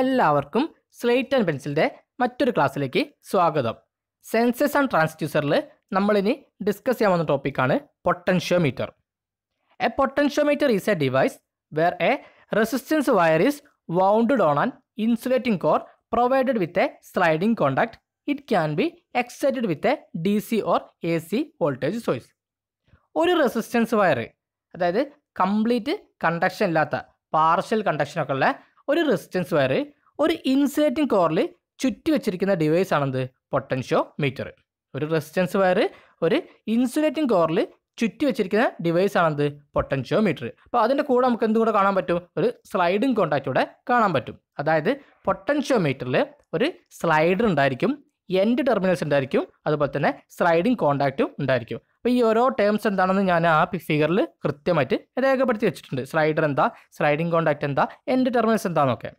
എല്ലാവർക്കും slate and പെൻസിലിൻ്റെ മറ്റൊരു ക്ലാസ്സിലേക്ക് സ്വാഗതം സെൻസസ് ആൻഡ് ട്രാൻസ്ഡ്യൂസറിൽ നമ്മളിനി ഡിസ്കസ് ചെയ്യാൻ വന്ന ടോപ്പിക്കാണ് potentiometer a potentiometer is a device where a resistance wire is wounded on an insulating core provided with a sliding contact it can be excited with a D C or A C voltage സോയ്സ് ഒരു resistance wire അതായത് complete conduction ഇല്ലാത്ത partial കണ്ടക്ഷനൊക്കെ ഉള്ള ഒരു resistance wire ഒരു insulating കോറിൽ ചുറ്റി വെച്ചിരിക്കുന്ന ഡിവൈസ് ആണെന്ത് പൊട്ടൻഷ്യോ മീറ്റർ ഒരു റെസിസ്റ്റൻസ് വയർ ഒരു ഇൻസുലേറ്റിംഗ് കോറിൽ ചുറ്റി വെച്ചിരിക്കുന്ന ഡിവൈസ് ആണെന്ത് പൊട്ടൻഷ്യോ മീറ്റർ അപ്പോൾ അതിൻ്റെ കൂടെ നമുക്ക് എന്തും കൂടെ കാണാൻ പറ്റും ഒരു സ്ലൈഡിംഗ് കോണ്ടാക്റ്റ് കൂടെ കാണാൻ പറ്റും അതായത് പൊട്ടൻഷ്യോ മീറ്ററിൽ ഒരു സ്ലൈഡർ ഉണ്ടായിരിക്കും എൻഡ് ടെർമിനൽസ് ഉണ്ടായിരിക്കും അതുപോലെ തന്നെ സ്ലൈഡിംഗ് കോണ്ടാക്റ്റും ഉണ്ടായിരിക്കും അപ്പോൾ ഈ ഓരോ ടേംസ് എന്താണെന്ന് ഞാൻ ആ ഫിഗറിൽ കൃത്യമായിട്ട് രേഖപ്പെടുത്തി വെച്ചിട്ടുണ്ട് സ്ലൈഡർ എന്താ സ്ലൈഡിങ് കോണ്ടാക്ട് എന്താ എൻ്റെ ടെർമിനൽസ് എന്താണെന്നൊക്കെ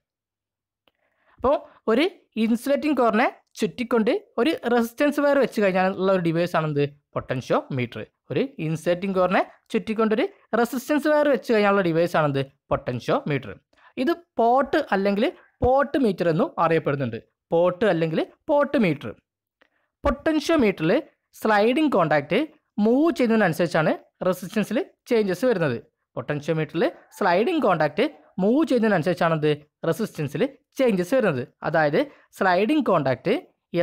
അപ്പോൾ ഒരു ഇൻസുലേറ്റിംഗ് കോറിനെ ചുറ്റിക്കൊണ്ട് ഒരു റെസിസ്റ്റൻസ് വയർ വെച്ച് കഴിഞ്ഞാൽ ഉള്ള ഒരു ഡിവൈസ് ആണെന്ത് പൊട്ടൻഷ്യോ മീറ്റർ ഒരു ഇൻസുലേറ്റിംഗ് കോറിനെ ചുറ്റിക്കൊണ്ട് ഒരു റെസിസ്റ്റൻസ് വയർ വെച്ച് കഴിഞ്ഞാലുള്ള ഡിവൈസ് ആണെന്ത് പൊട്ടൻഷ്യോ മീറ്റർ ഇത് പോട്ട് അല്ലെങ്കിൽ പോട്ട് മീറ്റർ എന്നും അറിയപ്പെടുന്നുണ്ട് പോട്ട് അല്ലെങ്കിൽ പോട്ട് മീറ്റർ പൊട്ടൻഷ്യോ മീറ്ററിൽ സ്ലൈഡിങ് കോണ്ടാക്റ്റ് മൂവ് ചെയ്യുന്നതിനനുസരിച്ചാണ് റെസിസ്റ്റൻസിൽ ചേഞ്ചസ് വരുന്നത് പൊട്ടൻഷ്യോമീറ്ററിൽ സ്ലൈഡിംഗ് കോണ്ടാക്റ്റ് മൂവ് ചെയ്യുന്നതിനനുസരിച്ചാണത് റെസിസ്റ്റൻസിൽ ചേഞ്ചസ് വരുന്നത് അതായത് സ്ലൈഡിംഗ് കോണ്ടാക്റ്റ്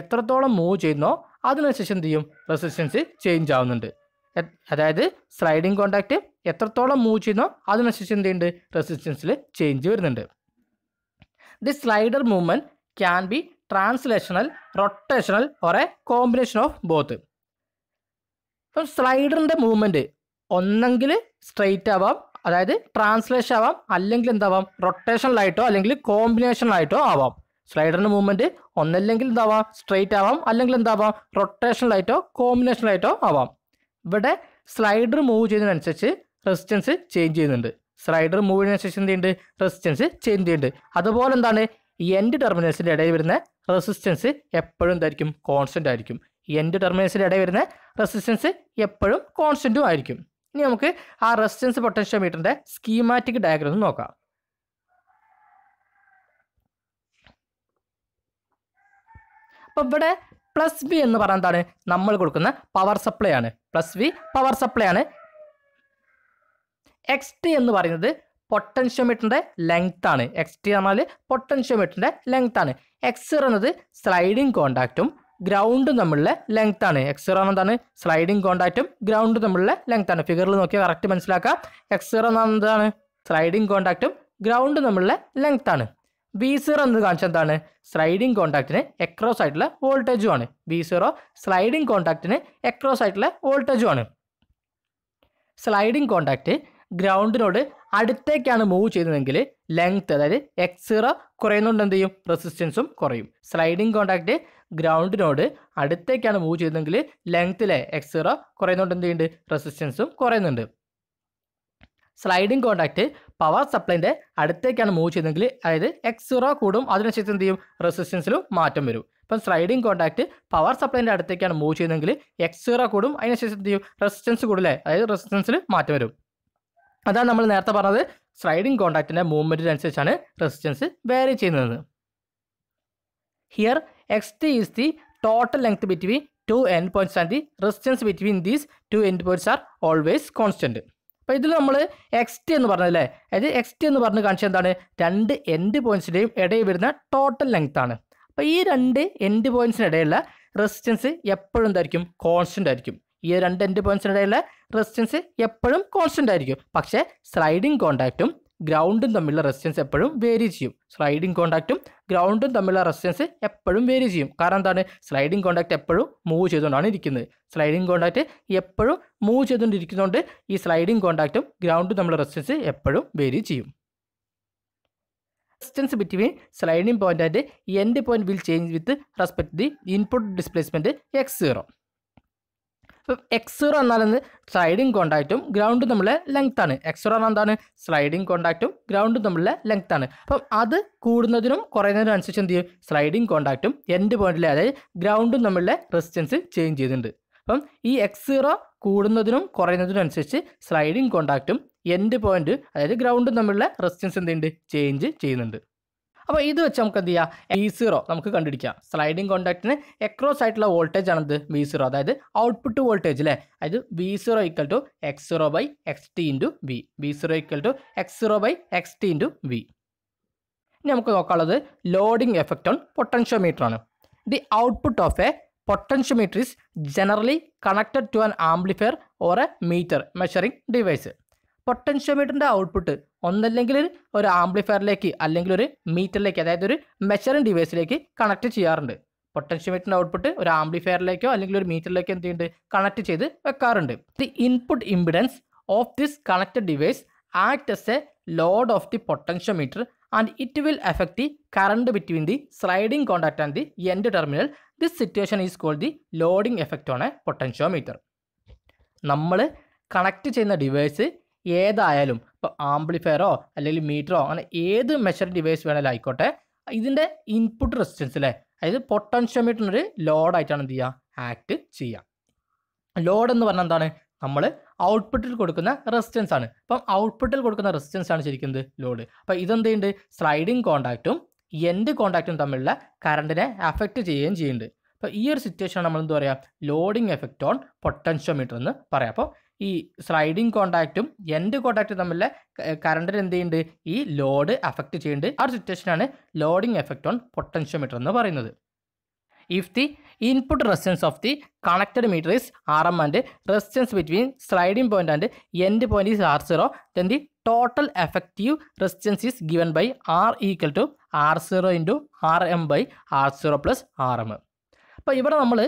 എത്രത്തോളം മൂവ് ചെയ്യുന്നോ അതിനനുസരിച്ച് എന്ത് ചെയ്യും റെസിസ്റ്റൻസ് ചേഞ്ച് ആവുന്നുണ്ട് അതായത് സ്ലൈഡിംഗ് കോണ്ടാക്റ്റ് എത്രത്തോളം മൂവ് ചെയ്യുന്നോ അതിനനുസരിച്ച് എന്ത് ചെയ്യുന്നുണ്ട് റെസിസ്റ്റൻസിൽ ചേഞ്ച് വരുന്നുണ്ട് the slider movement can be translational rotational or a combination of both അപ്പം സ്ലൈഡറിൻ്റെ മൂവ്മെൻറ്റ് ഒന്നെങ്കിൽ സ്ട്രെയിറ്റ് ആവാം അതായത് ട്രാൻസ്ലേഷൻ ആവാം അല്ലെങ്കിൽ എന്താവാം റൊട്ടേഷനിലായിട്ടോ അല്ലെങ്കിൽ കോമ്പിനേഷനിലായിട്ടോ ആവാം സ്ലൈഡറിൻ്റെ മൂവ്മെൻറ്റ് ഒന്നല്ലെങ്കിൽ എന്താവാം സ്ട്രെയിറ്റ് ആവാം അല്ലെങ്കിൽ എന്താവാം റൊട്ടേഷനിലായിട്ടോ കോമ്പിനേഷനിലായിട്ടോ ആവാം ഇവിടെ സ്ലൈഡർ മൂവ് ചെയ്യുന്നതിനനുസരിച്ച് റെസിസ്റ്റൻസ് ചേഞ്ച് ചെയ്യുന്നുണ്ട് സ്ലൈഡർ മൂവ് ചെയ്യുന്നതിനനുസരിച്ച് എന്ത് ചെയ്യുന്നുണ്ട് റെസിസ്റ്റൻസ് ചേഞ്ച് ചെയ്യുന്നുണ്ട് അതുപോലെ എന്താണ് എൻഡ് ടെർമിനൽസിൻ്റെ ഇടയിൽ വരുന്ന റെസിസ്റ്റൻസ് എപ്പോഴും എന്തായിരിക്കും കോൺസ്റ്റൻ്റ് ആയിരിക്കും എൻഡ് ടെർമിനൽസിൻ്റെ ഇടയിൽ വരുന്ന റെസിസ്റ്റൻസ് എപ്പോഴും കോൺസ്റ്റൻറ്റും ആയിരിക്കും ഇനി നമുക്ക് ആ റെസിസ്റ്റൻസ് മീറ്ററിൻ്റെ സ്കീമാറ്റിക് ഡയഗ്രം നോക്കാം അപ്പോൾ ഇവിടെ പ്ലസ് വി എന്ന് പറഞ്ഞ എന്താണ് നമ്മൾ കൊടുക്കുന്ന പവർ സപ്ലൈ ആണ് പ്ലസ് വി പവർ സപ്ലൈ ആണ് എക്സ് ടി എന്ന് പറയുന്നത് മീറ്ററിൻ്റെ ലെങ്ത് ആണ് എക്സ് ടി പറഞ്ഞാൽ പൊട്ടൻഷ്യോമീറ്ററിൻ്റെ ലെങ്ത് ആണ് എക്സ് എന്നത് സ്ലൈഡിങ് കോണ്ടാക്റ്റും ഗ്രൗണ്ട് തമ്മിലുള്ള ലെങ്ത് ആണ് എക്സറോ എന്താണ് സ്ലൈഡിങ് കോണ്ടാക്റ്റും ഗ്രൗണ്ട് തമ്മിലുള്ള ലെങ്ത് ആണ് ഫിഗറിൽ നോക്കിയാൽ കറക്റ്റ് മനസ്സിലാക്കാം എക്സറോ എന്താണ് സ്ലൈഡിങ് കോണ്ടാക്റ്റും ഗ്രൗണ്ട് തമ്മിലുള്ള ലെങ്ത് ആണ് വി സീറോ എന്ന് കാണിച്ച എന്താണ് സ്ലൈഡിങ് കോണ്ടാക്റ്റിന് എക്രോസ് ആയിട്ടുള്ള വോൾട്ടേജും ആണ് വി സീറോ സ്ലൈഡിങ് കോണ്ടാക്റ്റിന് എക്രോസ് ആയിട്ടുള്ള വോൾട്ടേജും ആണ് സ്ലൈഡിങ് കോണ്ടാക്റ്റ് ഗ്രൗണ്ടിനോട് അടുത്തേക്കാണ് മൂവ് ചെയ്യുന്നതെങ്കിൽ ലെങ്ത് അതായത് എക്സ് സീറോ കുറയുന്നുണ്ട് എന്ത് ചെയ്യും റെസിസ്റ്റൻസും കുറയും സ്ലൈഡിങ് കോണ്ടാക്റ്റ് ഗ്രൗണ്ടിനോട് അടുത്തേക്കാണ് മൂവ് ചെയ്തതെങ്കിൽ ലെങ്ത്തിലെ എക്സ് സീറോ കുറയുന്നതുകൊണ്ട് എന്ത് ചെയ്യുന്നുണ്ട് റെസിസ്റ്റൻസും കുറയുന്നുണ്ട് സ്ലൈഡിംഗ് കോണ്ടാക്റ്റ് പവർ സപ്ലൈൻ്റെ അടുത്തേക്കാണ് മൂവ് ചെയ്തതെങ്കിൽ അതായത് എക്സ് സീറോ കൂടും അതിനനുസരിച്ച് എന്ത് ചെയ്യും റെസിസ്റ്റൻസിലും മാറ്റം വരും ഇപ്പം സ്ലൈഡിംഗ് കോണ്ടാക്റ്റ് പവർ സപ്ലൈൻ്റെ അടുത്തേക്കാണ് മൂവ് ചെയ്തതെങ്കിൽ എക്സ് സീറോ കൂടും അതിനനുസരിച്ച് എന്ത് ചെയ്യും റെസിസ്റ്റൻസ് കൂടില്ലേ അതായത് റെസിസ്റ്റൻസിൽ മാറ്റം വരും അതാണ് നമ്മൾ നേരത്തെ പറഞ്ഞത് സ്ലൈഡിംഗ് കോണ്ടാക്റ്റിൻ്റെ മൂവ്മെൻറ്റിനനുസരിച്ചാണ് റെസിസ്റ്റൻസ് വേറെ ചെയ്യുന്നത് here xt is the total length between two endpoints and the resistance between these two endpoints are always constant അപ്പോൾ ഇതിൽ നമ്മൾ എക്സ് ടി എന്ന് പറഞ്ഞതല്ലേ അതായത് എക്സ് ടി എന്ന് പറഞ്ഞ് കാണിച്ചത് എന്താണ് രണ്ട് എൻഡ് പോയിൻറ്റ്സിൻ്റെയും ഇടയിൽ വരുന്ന ടോട്ടൽ ലെങ്ത് ആണ് അപ്പോൾ ഈ രണ്ട് എൻഡ് പോയിൻറ്റ്സിനിടയിലുള്ള റെസിസ്റ്റൻസ് എപ്പോഴും എന്തായിരിക്കും കോൺസ്റ്റൻ്റ് ആയിരിക്കും ഈ രണ്ട് എൻഡ് പോയിൻറ്റ്സിനിടയിലുള്ള റെസിസ്റ്റൻസ് എപ്പോഴും കോൺസ്റ്റൻ്റ് ആയിരിക്കും പക്ഷേ സ്ലൈഡിങ് കോൺടാക്റ്റും ഗ്രൗണ്ടും തമ്മിലുള്ള റെസിസ്റ്റൻസ് എപ്പോഴും വേരി ചെയ്യും സ്ലൈഡിംഗ് കോൺടാക്റ്റും ഗ്രൗണ്ടും തമ്മിലുള്ള റെസിസ്റ്റൻസ് എപ്പോഴും വേരി ചെയ്യും കാരണം എന്താണ് സ്ലൈഡിംഗ് കോൺടാക്റ്റ് എപ്പോഴും മൂവ് ചെയ്തുകൊണ്ടാണ് ഇരിക്കുന്നത് സ്ലൈഡിംഗ് കോൺടാക്റ്റ് എപ്പോഴും മൂവ് ചെയ്തുകൊണ്ടിരിക്കുന്നതുകൊണ്ട് ഈ സ്ലൈഡിംഗ് കോൺടാക്റ്റും ഗ്രൗണ്ടും തമ്മിലുള്ള റെസിസ്റ്റൻസ് എപ്പോഴും വേരി ചെയ്യും resistance between sliding point and end point will change with respect the input displacement X zero ഇപ്പം എക്സ് സീറോ എന്നാലെന്ന് സ്ലൈഡിങ് കോണ്ടാക്റ്റും ഗ്രൗണ്ടും തമ്മിലെ ലെങ്ത് ആണ് എക്സ് സീറോ എന്താണ് സ്ലൈഡിങ് കോണ്ടാക്റ്റും ഗ്രൗണ്ടും തമ്മിലെ ലെങ്ത് ആണ് അപ്പം അത് കൂടുന്നതിനും കുറയുന്നതിനും അനുസരിച്ച് എന്ത് ചെയ്യും സ്ലൈഡിങ് കോണ്ടാക്റ്റും എൻഡ് പോയിന്റിലെ അതായത് ഗ്രൗണ്ടും തമ്മിലെ റെസിസ്റ്റൻസ് ചേഞ്ച് ചെയ്യുന്നുണ്ട് അപ്പം ഈ എക്സ് സീറോ കൂടുന്നതിനും കുറയുന്നതിനും അനുസരിച്ച് സ്ലൈഡിങ് കോണ്ടാക്റ്റും എൻഡ് പോയിന്റ് അതായത് ഗ്രൗണ്ടും തമ്മിലുള്ള റെസിസ്റ്റൻസ് എന്തുണ്ട് ചേഞ്ച് ചെയ്യുന്നുണ്ട് അപ്പോൾ ഇത് വെച്ച് നമുക്ക് എന്ത് ചെയ്യാം വി സീറോ നമുക്ക് കണ്ടുപിടിക്കാം സ്ലൈഡിങ് കോൺടാക്റ്റിന് എക്രോസ് ആയിട്ടുള്ള വോൾട്ടേജ് ആണത് വി സീറോ അതായത് ഔട്ട്പുട്ട് വോൾട്ടേജ് അല്ലേ അതായത് V zero equal to X zero by X T into V V zero equal to X zero by X T into V ഇനി നമുക്ക് നോക്കാനുള്ളത് ലോഡിംഗ് എഫക്റ്റ് ഓൺ പൊട്ടൻഷ്യോമീറ്റർ ആണ് the output of a potentiometer is generally connected to an amplifier or a meter measuring device പൊട്ടൻഷ്യോമീറ്ററിൻ്റെ output ഒന്നല്ലെങ്കിൽ ഒരു ആംപ്ലിഫയറിലേക്ക് അല്ലെങ്കിൽ ഒരു മീറ്ററിലേക്ക് അതായത് ഒരു മെഷറിംഗ് ഡിവൈസിലേക്ക് കണക്ട് ചെയ്യാറുണ്ട് പൊട്ടൻഷ്യോമീറ്ററിൻ്റെ ഔട്ട്പുട്ട് ഒരു ആംപ്ലിഫയറിലേക്കോ അല്ലെങ്കിൽ ഒരു മീറ്ററിലേക്കോ എന്ത് ചെയ്യുന്നുണ്ട് കണക്ട് ചെയ്ത് വെക്കാറുണ്ട് the input impedance of this connected device act as a load of the potentiometer and it will affect the current between the sliding contact and the end terminal this situation is called the loading effect on a potentiometer നമ്മൾ connect ചെയ്യുന്ന device ഏതായാലും ഇപ്പോൾ ആംപ്ലിഫയറോ അല്ലെങ്കിൽ മീറ്ററോ അങ്ങനെ ഏത് measure device വേണമെങ്കിലും ആയിക്കോട്ടെ ഇതിൻ്റെ ഇൻപുട്ട് റെസിസ്റ്റൻസ് അല്ലേ അതായത് പൊട്ടൻഷ്യോമീറ്ററിനൊരു ലോഡായിട്ടാണ് എന്ത് ചെയ്യുക ആക്ട് ചെയ്യുക ലോഡ് എന്ന് പറഞ്ഞാൽ എന്താണ് നമ്മൾ ഔട്ട്പുട്ടിൽ കൊടുക്കുന്ന റെസിസ്റ്റൻസ് ആണ് അപ്പം ഔട്ട്പുട്ടിൽ കൊടുക്കുന്ന റെസിസ്റ്റൻസ് ആണ് ശരിക്കുന്നത് ലോഡ് അപ്പോൾ ഇതെന്തുണ്ട് സ്ലൈഡിങ് കോണ്ടാക്റ്റും എൻഡ് കോണ്ടാക്റ്റും തമ്മിലുള്ള കറണ്ടിനെ അഫക്റ്റ് ചെയ്യുകയും ചെയ്യുന്നുണ്ട് അപ്പോൾ ഈ ഒരു സിറ്റുവേഷൻ നമ്മൾ എന്താ പറയുക ലോഡിംഗ് എഫക്റ്റ് ഓൺ പൊട്ടൻഷ്യോമീറ്റർ എന്ന് പറയാം അപ്പോൾ ഈ സ്ലൈഡിങ് കോൺടാക്റ്റും എൻ്റെ കോൺടാക്റ്റും തമ്മിലെ കറണ്ടിൽ എന്ത് ചെയ്യുന്നുണ്ട് ഈ ലോഡ് അഫക്റ്റ് ചെയ്യുന്നുണ്ട് ആ ഒരു സിറ്റുവേഷനാണ് ലോഡിംഗ് എഫക്റ്റ് ഓൺ പൊട്ടൻഷ്യോമീറ്റർ എന്ന് പറയുന്നത് if the input resistance of the connected meter is R M and resistance between sliding point and end point is R zero then the total effective resistance is given by R equal to R zero into R M by R zero plus R M അപ്പോൾ ഇവിടെ നമ്മൾ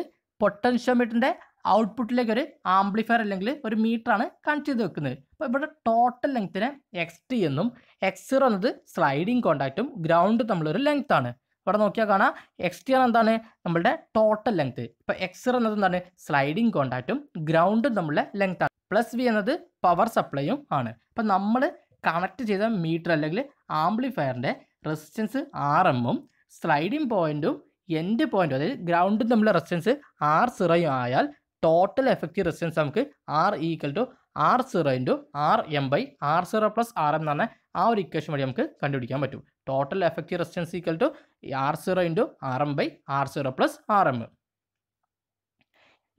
പൊട്ടൻഷ്യോമീറ്ററിൻ്റെ ഔട്ട്പുട്ടിലേക്ക് ഒരു amplifier അല്ലെങ്കിൽ ഒരു മീറ്ററാണ് connect ചെയ്ത് വെക്കുന്നത് അപ്പോൾ ഇവിടെ ടോട്ടൽ ലെങ്ത്തിനെ എക്സ് ടി എന്നും എക്സ് സീറോ എന്നത് സ്ലൈഡിങ് കോണ്ടാക്റ്റും ഗ്രൗണ്ട് തമ്മിലൊരു ലെങ്ത്താണ് ഇവിടെ നോക്കിയാൽ കാണാം എക്സ് ടി എന്താണ് നമ്മളുടെ ടോട്ടൽ ലെങ്ത്ത് ഇപ്പോൾ എക്സ് സീറോ എന്നത് എന്താണ് സ്ലൈഡിങ് കോണ്ടാക്റ്റും ഗ്രൗണ്ടും തമ്മിലുള്ള ലെങ്ത്താണ് പ്ലസ് വി എന്നത് പവർ സപ്ലൈയും ആണ് അപ്പം നമ്മൾ കണക്ട് ചെയ്ത മീറ്റർ അല്ലെങ്കിൽ ആംപ്ലിഫയറിൻ്റെ റെസിസ്റ്റൻസ് ആർ എമ്മും സ്ലൈഡിങ് പോയിൻറ്റും എൻഡ് പോയിൻറ്റും അതായത് ഗ്രൗണ്ടും തമ്മിലുള്ള റെസിസ്റ്റൻസ് ആർ സിറയും ആയാൽ ടോട്ടൽ എഫക്റ്റീവ് റെസിസ്റ്റൻസ് നമുക്ക് R equal to R zero into R M by R zero plus R M എന്ന് പറഞ്ഞ ആ ഒരു ഇക്വേഷൻ വഴി നമുക്ക് കണ്ടുപിടിക്കാൻ പറ്റും total effective resistance equal to R zero into R M by R zero plus R M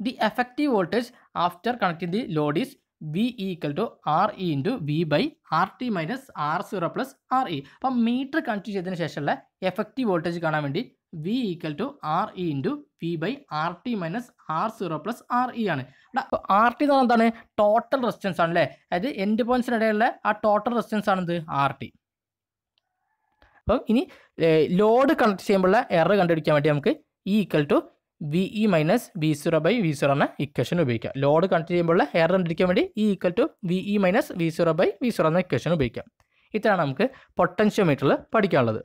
the effective voltage after connecting the load is V equal to R E into V by R T minus R zero plus R E അപ്പം meter connect ചെയ്തതിന് ശേഷമുള്ള effective voltage കാണാൻ വേണ്ടി V equal to R E into V by R T minus R zero plus R E ആണ് അപ്പോൾ R T എന്ന് പറഞ്ഞാൽ എന്താണ് ടോട്ടൽ റെസിസ്റ്റൻസ് ആണ് അല്ലേ അതായത് എൻഡ് ഇടയിലുള്ള ആ ടോട്ടൽ റെസിസ്റ്റൻസ് ആണെന്ത് ആർ ടി അപ്പം ഇനി ലോഡ് കണക്ട് ചെയ്യുമ്പോഴുള്ള എറർ കണ്ടുപിടിക്കാൻ വേണ്ടി നമുക്ക് E equal to V E minus V zero by V zero എന്ന ഇക്വേഷൻ ഉപയോഗിക്കാം ലോഡ് കണക്ട് ചെയ്യുമ്പോഴുള്ള എറർ കണ്ടുപിടിക്കാൻ വേണ്ടി E equal to V E minus V zero by V zero എന്ന ഇക്വേഷൻ ഉപയോഗിക്കാം ഇത്രയാണ് നമുക്ക് പൊട്ടൻഷ്യോമീറ്ററിൽ പഠിക്കാനുള്ളത്